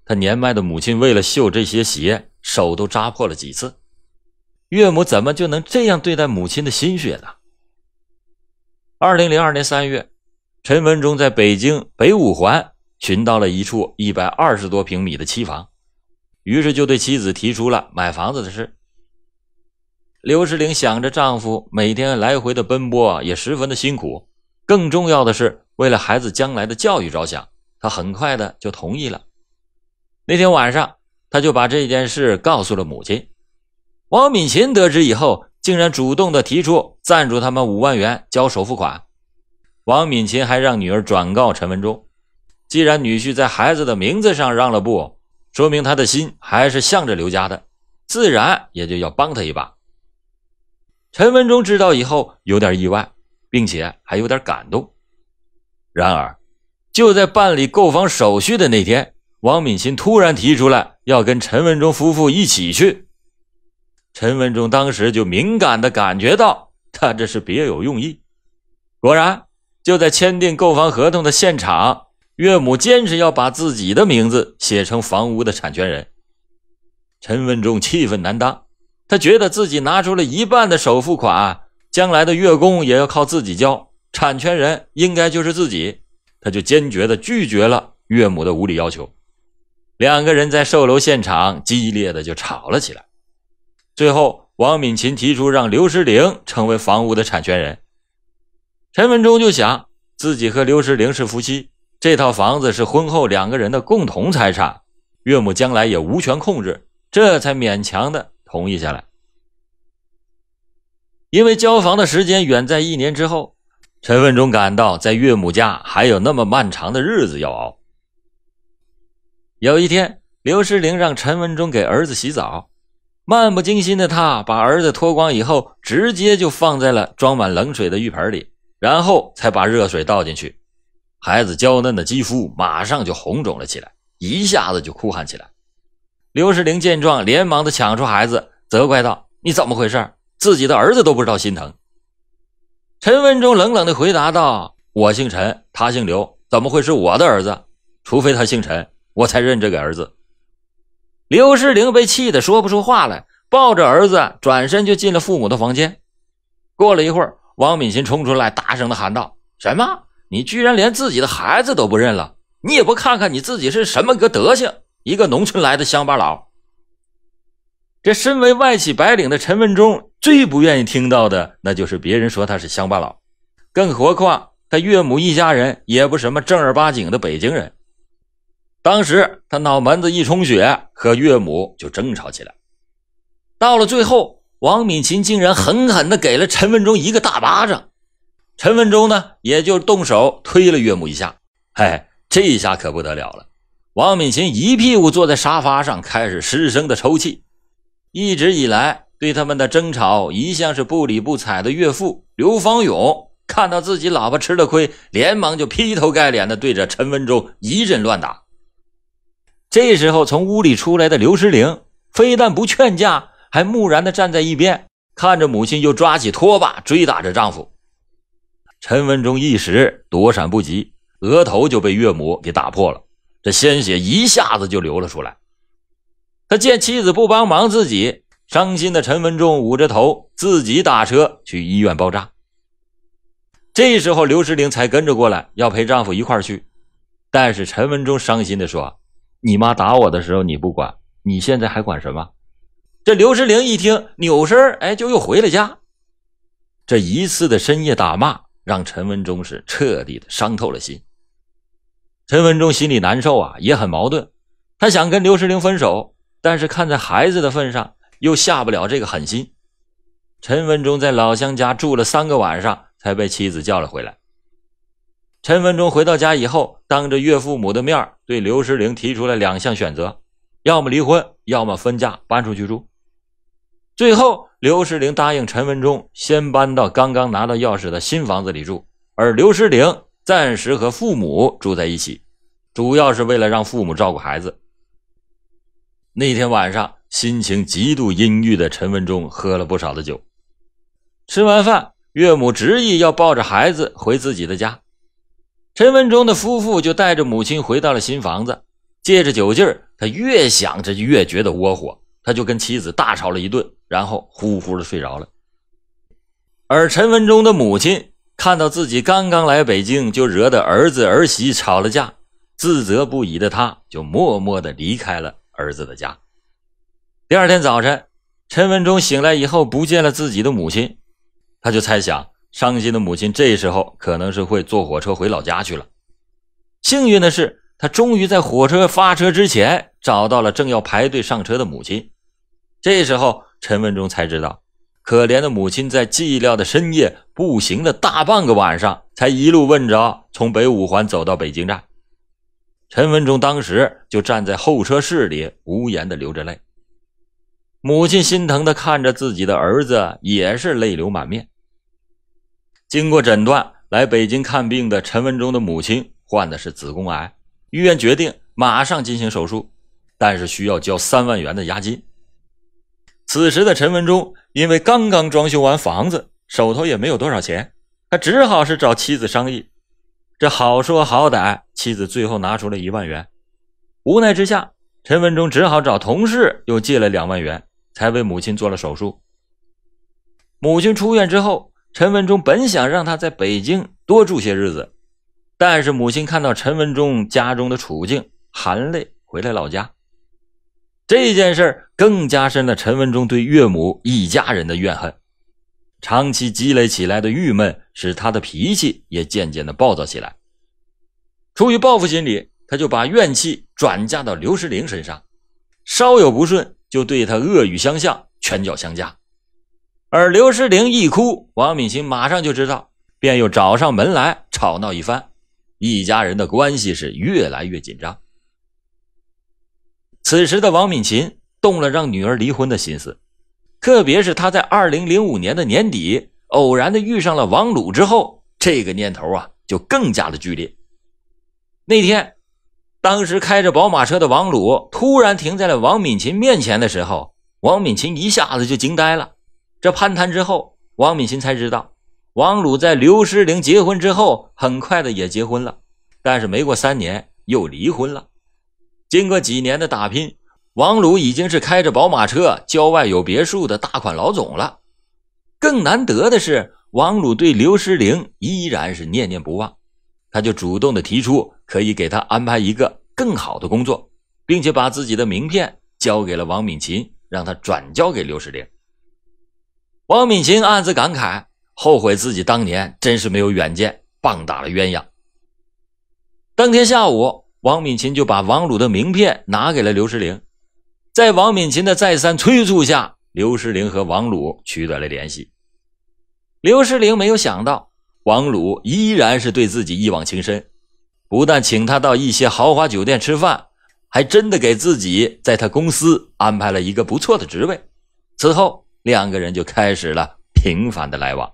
Speaker 2: 他年迈的母亲为了绣这些鞋，手都扎破了几次。岳母怎么就能这样对待母亲的心血呢？二零零二年三月，陈文忠在北京北五环寻到了一处一百二十多平米的期房，于是就对妻子提出了买房子的事。刘世玲想着丈夫每天来回的奔波，也十分的辛苦。更重要的是，为了孩子将来的教育着想，他很快的就同意了。那天晚上，他就把这件事告诉了母亲。王敏琴得知以后，竟然主动的提出赞助他们五万元交首付款。王敏琴还让女儿转告陈文忠，既然女婿在孩子的名字上让了步，说明他的心还是向着刘家的，自然也就要帮他一把。陈文忠知道以后，有点意外。并且还有点感动。然而，就在办理购房手续的那天，王敏琴突然提出来要跟陈文忠夫妇一起去。陈文忠当时就敏感的感觉到，他这是别有用意。果然，就在签订购房合同的现场，岳母坚持要把自己的名字写成房屋的产权人。陈文忠气愤难当，他觉得自己拿出了一半的首付款。将来的月供也要靠自己交，产权人应该就是自己，他就坚决的拒绝了岳母的无理要求。两个人在售楼现场激烈的就吵了起来，最后王敏琴提出让刘石玲成为房屋的产权人，陈文忠就想自己和刘石玲是夫妻，这套房子是婚后两个人的共同财产，岳母将来也无权控制，这才勉强的同意下来。因为交房的时间远在一年之后，陈文忠感到在岳母家还有那么漫长的日子要熬。有一天，刘诗玲让陈文忠给儿子洗澡，漫不经心的他把儿子脱光以后，直接就放在了装满冷水的浴盆里，然后才把热水倒进去。孩子娇嫩的肌肤马上就红肿了起来，一下子就哭喊起来。刘世玲见状，连忙的抢出孩子，责怪道：“你怎么回事？”自己的儿子都不知道心疼，陈文忠冷冷的回答道：“我姓陈，他姓刘，怎么会是我的儿子？除非他姓陈，我才认这个儿子。”刘世玲被气得说不出话来，抱着儿子转身就进了父母的房间。过了一会儿，王敏琴冲出来，大声的喊道：“什么？你居然连自己的孩子都不认了？你也不看看你自己是什么个德行，一个农村来的乡巴佬！”这身为外企白领的陈文忠最不愿意听到的，那就是别人说他是乡巴佬。更何况他岳母一家人也不什么正儿八经的北京人。当时他脑门子一充血，和岳母就争吵起来。到了最后，王敏琴竟然狠狠地给了陈文忠一个大巴掌。陈文忠呢，也就动手推了岳母一下。哎，这一下可不得了了。王敏琴一屁股坐在沙发上，开始失声的抽泣。一直以来对他们的争吵一向是不理不睬的岳父刘方勇看到自己老婆吃了亏，连忙就劈头盖脸的对着陈文忠一阵乱打。这时候从屋里出来的刘诗玲非但不劝架，还木然的站在一边看着母亲，又抓起拖把追打着丈夫。陈文忠一时躲闪不及，额头就被岳母给打破了，这鲜血一下子就流了出来。他见妻子不帮忙自己，伤心的陈文忠捂着头，自己打车去医院包扎。这时候刘诗玲才跟着过来，要陪丈夫一块儿去。但是陈文忠伤心地说：“你妈打我的时候你不管，你现在还管什么？”这刘诗玲一听，扭身哎，就又回了家。这一次的深夜打骂，让陈文忠是彻底的伤透了心。陈文忠心里难受啊，也很矛盾，他想跟刘诗玲分手。但是看在孩子的份上，又下不了这个狠心。陈文忠在老乡家住了三个晚上，才被妻子叫了回来。陈文忠回到家以后，当着岳父母的面，对刘石玲提出了两项选择：要么离婚，要么分家搬出去住。最后，刘石玲答应陈文忠先搬到刚刚拿到钥匙的新房子里住，而刘石玲暂时和父母住在一起，主要是为了让父母照顾孩子。那天晚上，心情极度阴郁的陈文忠喝了不少的酒。吃完饭，岳母执意要抱着孩子回自己的家，陈文忠的夫妇就带着母亲回到了新房子。借着酒劲儿，他越想着越觉得窝火，他就跟妻子大吵了一顿，然后呼呼的睡着了。而陈文忠的母亲看到自己刚刚来北京就惹得儿子儿媳吵了架，自责不已的他，就默默的离开了。儿子的家。第二天早晨，陈文忠醒来以后，不见了自己的母亲，他就猜想，伤心的母亲这时候可能是会坐火车回老家去了。幸运的是，他终于在火车发车之前找到了正要排队上车的母亲。这时候，陈文忠才知道，可怜的母亲在寂寥的深夜步行了大半个晚上，才一路问着从北五环走到北京站。陈文忠当时就站在候车室里，无言的流着泪。母亲心疼的看着自己的儿子，也是泪流满面。经过诊断，来北京看病的陈文忠的母亲患的是子宫癌，医院决定马上进行手术，但是需要交三万元的押金。此时的陈文忠因为刚刚装修完房子，手头也没有多少钱，他只好是找妻子商议。这好说好歹，妻子最后拿出了一万元，无奈之下，陈文忠只好找同事又借了两万元，才为母亲做了手术。母亲出院之后，陈文忠本想让他在北京多住些日子，但是母亲看到陈文忠家中的处境，含泪回来老家。这件事更加深了陈文忠对岳母一家人的怨恨。长期积累起来的郁闷，使他的脾气也渐渐的暴躁起来。出于报复心理，他就把怨气转嫁到刘石玲身上，稍有不顺就对他恶语相向、拳脚相加。而刘石玲一哭，王敏琴马上就知道，便又找上门来吵闹一番。一家人的关系是越来越紧张。此时的王敏琴动了让女儿离婚的心思。特别是他在二零零五年的年底偶然的遇上了王鲁之后，这个念头啊就更加的剧烈。那天，当时开着宝马车的王鲁突然停在了王敏琴面前的时候，王敏琴一下子就惊呆了。这攀谈之后，王敏琴才知道，王鲁在刘诗玲结婚之后，很快的也结婚了，但是没过三年又离婚了。经过几年的打拼。王鲁已经是开着宝马车、郊外有别墅的大款老总了，更难得的是，王鲁对刘诗玲依然是念念不忘，他就主动的提出可以给他安排一个更好的工作，并且把自己的名片交给了王敏琴，让他转交给刘诗玲。王敏琴暗自感慨，后悔自己当年真是没有远见，棒打了鸳鸯。当天下午，王敏琴就把王鲁的名片拿给了刘诗玲。在王敏琴的再三催促下，刘世玲和王鲁取得了联系。刘世玲没有想到，王鲁依然是对自己一往情深，不但请他到一些豪华酒店吃饭，还真的给自己在他公司安排了一个不错的职位。此后，两个人就开始了频繁的来往。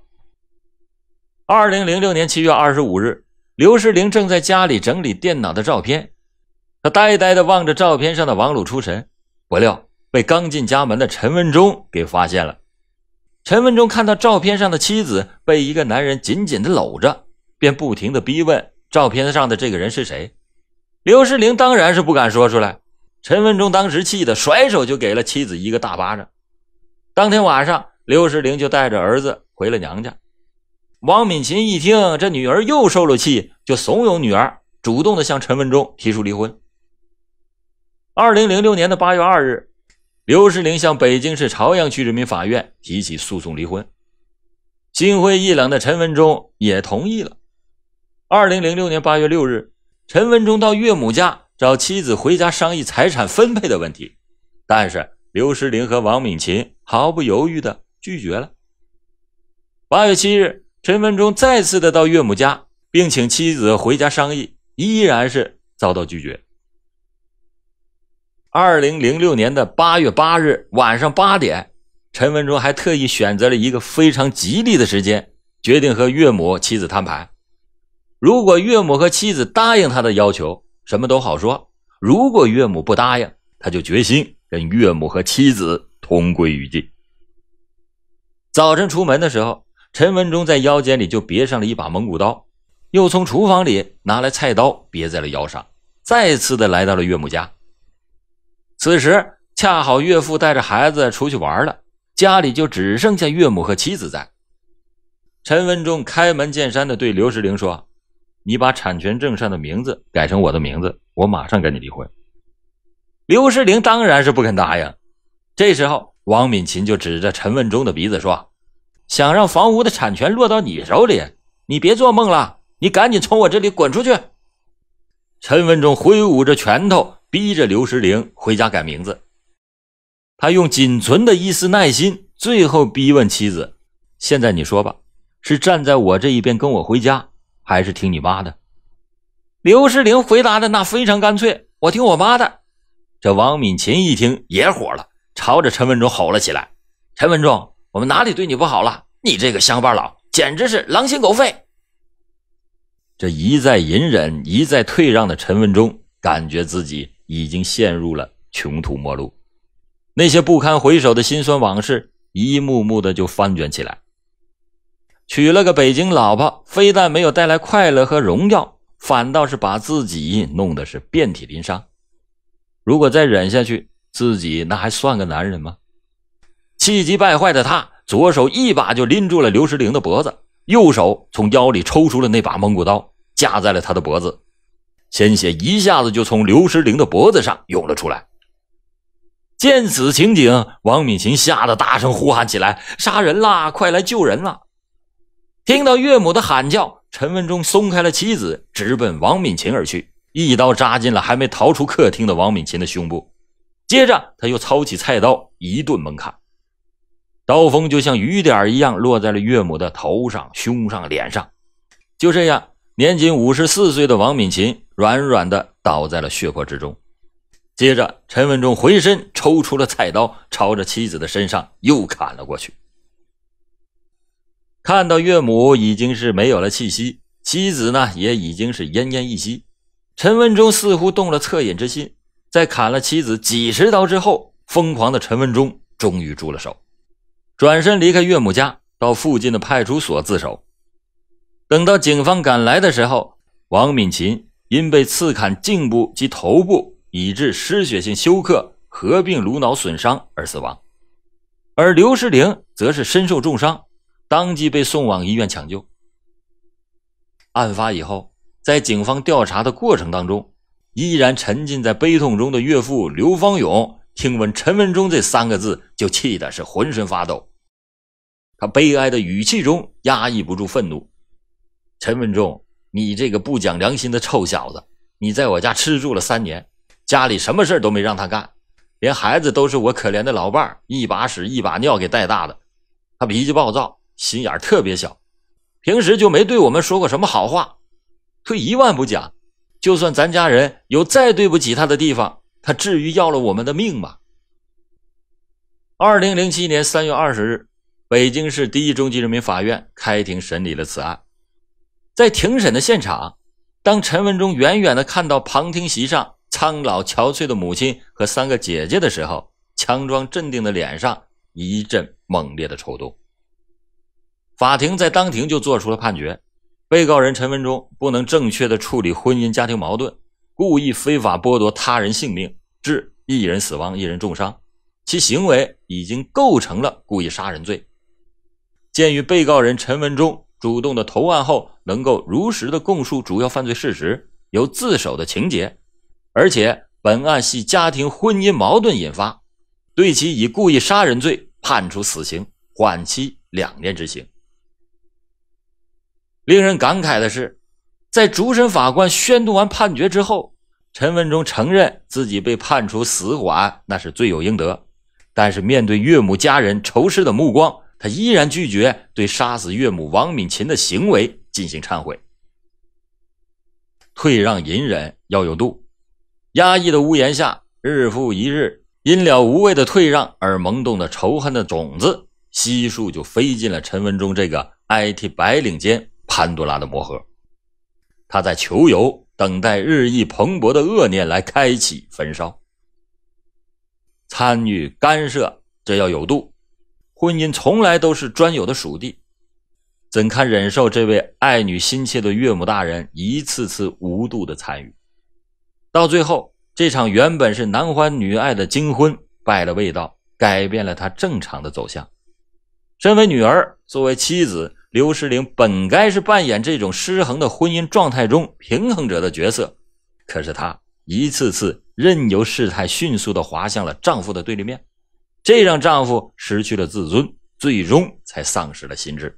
Speaker 2: 二零零六年七月二十五日，刘世玲正在家里整理电脑的照片，他呆呆地望着照片上的王鲁出神。不料被刚进家门的陈文忠给发现了。陈文忠看到照片上的妻子被一个男人紧紧的搂着，便不停的逼问照片上的这个人是谁。刘世玲当然是不敢说出来。陈文忠当时气得甩手就给了妻子一个大巴掌。当天晚上，刘世玲就带着儿子回了娘家。王敏琴一听这女儿又受了气，就怂恿女儿主动的向陈文忠提出离婚。二零零六年的八月二日，刘世玲向北京市朝阳区人民法院提起诉讼离婚。心灰意冷的陈文忠也同意了。二零零六年八月六日，陈文忠到岳母家找妻子回家商议财产分配的问题，但是刘世玲和王敏琴毫不犹豫地拒绝了。八月七日，陈文忠再次的到岳母家，并请妻子回家商议，依然是遭到拒绝。二零零六年的八月八日晚上八点，陈文忠还特意选择了一个非常吉利的时间，决定和岳母、妻子摊牌。如果岳母和妻子答应他的要求，什么都好说；如果岳母不答应，他就决心跟岳母和妻子同归于尽。早晨出门的时候，陈文忠在腰间里就别上了一把蒙古刀，又从厨房里拿来菜刀别在了腰上，再次的来到了岳母家。此时恰好岳父带着孩子出去玩了，家里就只剩下岳母和妻子在。陈文忠开门见山的对刘石玲说：“你把产权证上的名字改成我的名字，我马上跟你离婚。”刘石玲当然是不肯答应。这时候，王敏琴就指着陈文忠的鼻子说：“想让房屋的产权落到你手里，你别做梦了，你赶紧从我这里滚出去！”陈文忠挥舞着拳头。逼着刘石玲回家改名字，他用仅存的一丝耐心，最后逼问妻子：“现在你说吧，是站在我这一边跟我回家，还是听你妈的？”刘石玲回答的那非常干脆：“我听我妈的。”这王敏琴一听也火了，朝着陈文忠吼了起来：“陈文忠，我们哪里对你不好了？你这个乡巴佬，简直是狼心狗肺！”这一再隐忍、一再退让的陈文忠，感觉自己。已经陷入了穷途末路，那些不堪回首的辛酸往事一幕幕的就翻卷起来。娶了个北京老婆，非但没有带来快乐和荣耀，反倒是把自己弄得是遍体鳞伤。如果再忍下去，自己那还算个男人吗？气急败坏的他，左手一把就拎住了刘石玲的脖子，右手从腰里抽出了那把蒙古刀，架在了他的脖子。鲜血一下子就从刘诗玲的脖子上涌了出来。见此情景，王敏琴吓得大声呼喊起来：“杀人啦！快来救人啦！”听到岳母的喊叫，陈文忠松开了妻子，直奔王敏琴而去，一刀扎进了还没逃出客厅的王敏琴的胸部。接着，他又操起菜刀一顿猛砍，刀锋就像雨点一样落在了岳母的头上、胸上、脸上。就这样，年仅五十四岁的王敏琴。软软的倒在了血泊之中，接着陈文忠回身抽出了菜刀，朝着妻子的身上又砍了过去。看到岳母已经是没有了气息，妻子呢也已经是奄奄一息，陈文忠似乎动了恻隐之心，在砍了妻子几十刀之后，疯狂的陈文忠终于住了手，转身离开岳母家，到附近的派出所自首。等到警方赶来的时候，王敏琴。因被刺砍颈部及头部，以致失血性休克合并颅脑损伤而死亡，而刘世玲则是身受重伤，当即被送往医院抢救。案发以后，在警方调查的过程当中，依然沉浸在悲痛中的岳父刘方勇，听闻陈文忠这三个字，就气得是浑身发抖。他悲哀的语气中压抑不住愤怒，陈文忠。你这个不讲良心的臭小子！你在我家吃住了三年，家里什么事儿都没让他干，连孩子都是我可怜的老伴儿一把屎一把尿给带大的。他脾气暴躁，心眼特别小，平时就没对我们说过什么好话。退一万步讲，就算咱家人有再对不起他的地方，他至于要了我们的命吗？二零零七年三月二十日，北京市第一中级人民法院开庭审理了此案。在庭审的现场，当陈文忠远远的看到旁听席上苍老憔悴的母亲和三个姐姐的时候，强装镇定的脸上一阵猛烈的抽动。法庭在当庭就做出了判决：，被告人陈文忠不能正确的处理婚姻家庭矛盾，故意非法剥夺他人性命，致一人死亡、一人重伤，其行为已经构成了故意杀人罪。鉴于被告人陈文忠。主动的投案后，能够如实的供述主要犯罪事实，有自首的情节，而且本案系家庭婚姻矛盾引发，对其以故意杀人罪判处死刑，缓期两年执行。令人感慨的是，在主审法官宣读完判决之后，陈文忠承认自己被判处死缓那是罪有应得，但是面对岳母家人仇视的目光。他依然拒绝对杀死岳母王敏琴的行为进行忏悔。退让隐忍要有度，压抑的屋檐下，日复一日，因了无谓的退让而萌动的仇恨的种子，悉数就飞进了陈文忠这个 IT 白领间潘多拉的魔盒。他在求油，等待日益蓬勃的恶念来开启焚烧。参与干涉，这要有度。婚姻从来都是专有的属地，怎堪忍受这位爱女心切的岳母大人一次次无度的参与？到最后，这场原本是男欢女爱的金婚，败了味道，改变了他正常的走向。身为女儿，作为妻子，刘诗玲本该是扮演这种失衡的婚姻状态中平衡者的角色，可是她一次次任由事态迅速的滑向了丈夫的对立面。这让丈夫失去了自尊，最终才丧失了心智。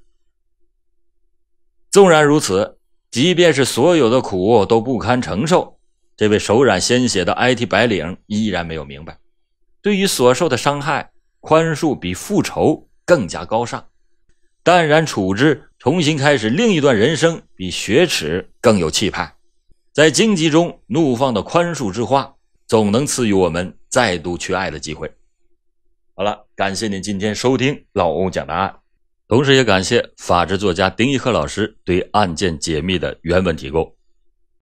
Speaker 2: 纵然如此，即便是所有的苦都不堪承受，这位手染鲜血的 IT 白领依然没有明白：对于所受的伤害，宽恕比复仇更加高尚；淡然处之，重新开始另一段人生，比雪耻更有气派。在荆棘中怒放的宽恕之花，总能赐予我们再度去爱的机会。好了，感谢您今天收听老欧讲答案，同时也感谢法治作家丁一鹤老师对案件解密的原文提供。